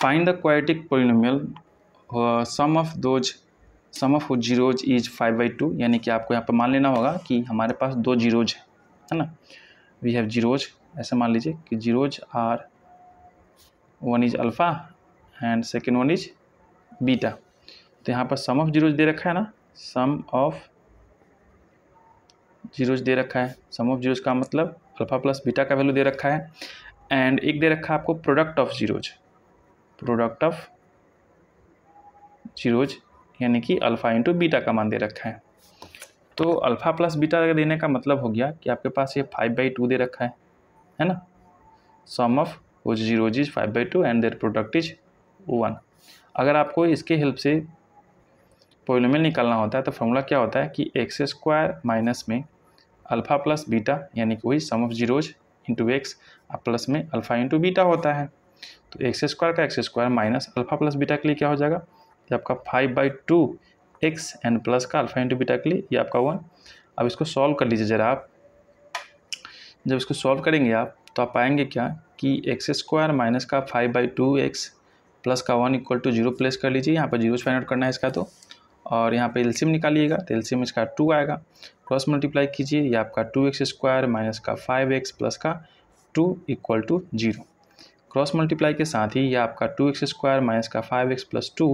Find the quadratic polynomial uh, sum of those sum of zeros is five by two यानी कि आपको यहाँ पर मान लेना होगा कि हमारे पास दो जीरोज है है ना वी हैव जीरोज ऐसे मान लीजिए कि zeros are one is alpha and second one is beta तो यहाँ पर सम ऑफ जीरोज दे रखा है ना सम ऑफ जीरोज दे रखा है सम ऑफ जीरोज का मतलब अल्फ़ा प्लस बीटा का वैल्यू दे रखा है एंड एक दे रखा है आपको product of zeros product of zeros यानी कि अल्फ़ा इंटू बीटा का मान दे रखा है तो अल्फ़ा प्लस बीटा देने का मतलब हो गया कि आपके पास ये फाइव बाई टू दे रखा है है ना सम ऑफ वो zeros is five by two and their product is one अगर आपको इसके हेल्प से पोलोमेल निकालना होता है तो फॉर्मूला क्या होता है कि एक्स स्क्वायर माइनस में अल्फ़ा प्लस बीटा यानी कि वही sum of zeros into x plus में अल्फ़ा इंटू बीटा होता है तो एक्स स्क्वायर का x square minus alpha plus beta के लिए क्या हो जाएगा ये आपका five by two x and plus का अल्फा इंटू बीटा के लिए ये आपका वन अब इसको सॉल्व कर लीजिए ज़रा आप जब इसको सॉल्व करेंगे आप तो आप पाएंगे क्या कि एक्स स्क्वायर माइनस का five by two x plus का one equal to zero place कर लीजिए यहाँ पर जीरो फाइंड आउट करना है इसका तो और यहाँ पर एलसीएम निकालिएगा तो एलसीएम इसका टू आएगा क्रॉस मल्टीप्लाई कीजिए ये आपका टू एक्स स्क्वायर माइनस का फाइव एक्स प्लस का two equal to zero cross multiply के साथ ही ये आपका टू एक्स स्क्वायर माइनस का five x plus two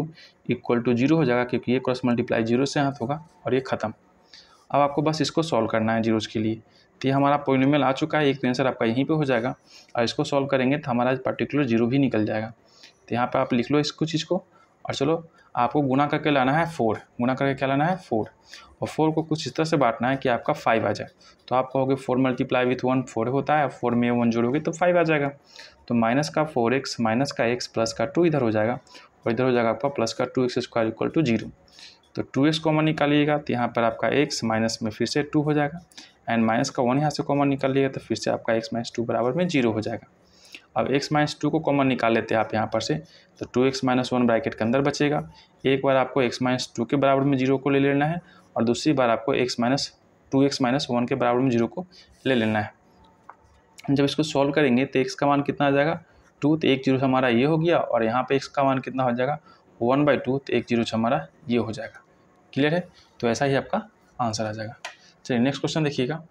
equal to zero हो जाएगा क्योंकि ये क्रॉस मल्टीप्लाई जीरो से हाथ होगा और ये ख़त्म अब आपको बस इसको सॉल्व करना है जीरोज़ के लिए तो ये हमारा पोलिमेल आ चुका है एक आंसर तो आपका यहीं पर हो जाएगा और इसको सॉल्व करेंगे तो हमारा पर्टिकुलर जीरो भी निकल जाएगा तो यहाँ पर आप लिख लो इस कुछ चीज़ को और चलो आपको गुना करके लाना है फोर गुना करके क्या लाना है फोर और फोर को कुछ इस तरह से बांटना है कि आपका फाइव आ जाए तो आप कहोगे four multiply with one four होता है फोर में वन जोड़ोगे तो फाइव आ जाएगा तो माइनस का फोर एक्स माइनस का एक्स प्लस का टू इधर हो जाएगा और इधर हो जाएगा आपका प्लस का two x square equal to zero तो टू एक्स कॉमन निकालिएगा तो यहाँ पर आपका एक्स माइनस में फिर से टू हो जाएगा एंड माइनस का वन यहाँ से कॉमन निकालिएगा तो फिर से आपका एक्स माइनस टू बराबर में जीरो हो जाएगा अब x माइनस टू को कॉमन निकाल लेते हैं आप यहाँ पर से तो two x minus one bracket के अंदर बचेगा एक बार आपको x माइनस टू के बराबर में जीरो को ले लेना है और दूसरी बार आपको x minus two x minus one के बराबर में जीरो को ले लेना है जब इसको सॉल्व करेंगे तो एक्स का मान कितना आ जाएगा टू तो एक जीरो हमारा ये हो गया और यहाँ पर एक्स का मान कितना हो जाएगा वन बाई टू तो एक जीरो हमारा ये हो जाएगा क्लियर है तो ऐसा ही आपका आंसर आ जाएगा चलिए नेक्स्ट क्वेश्चन देखिएगा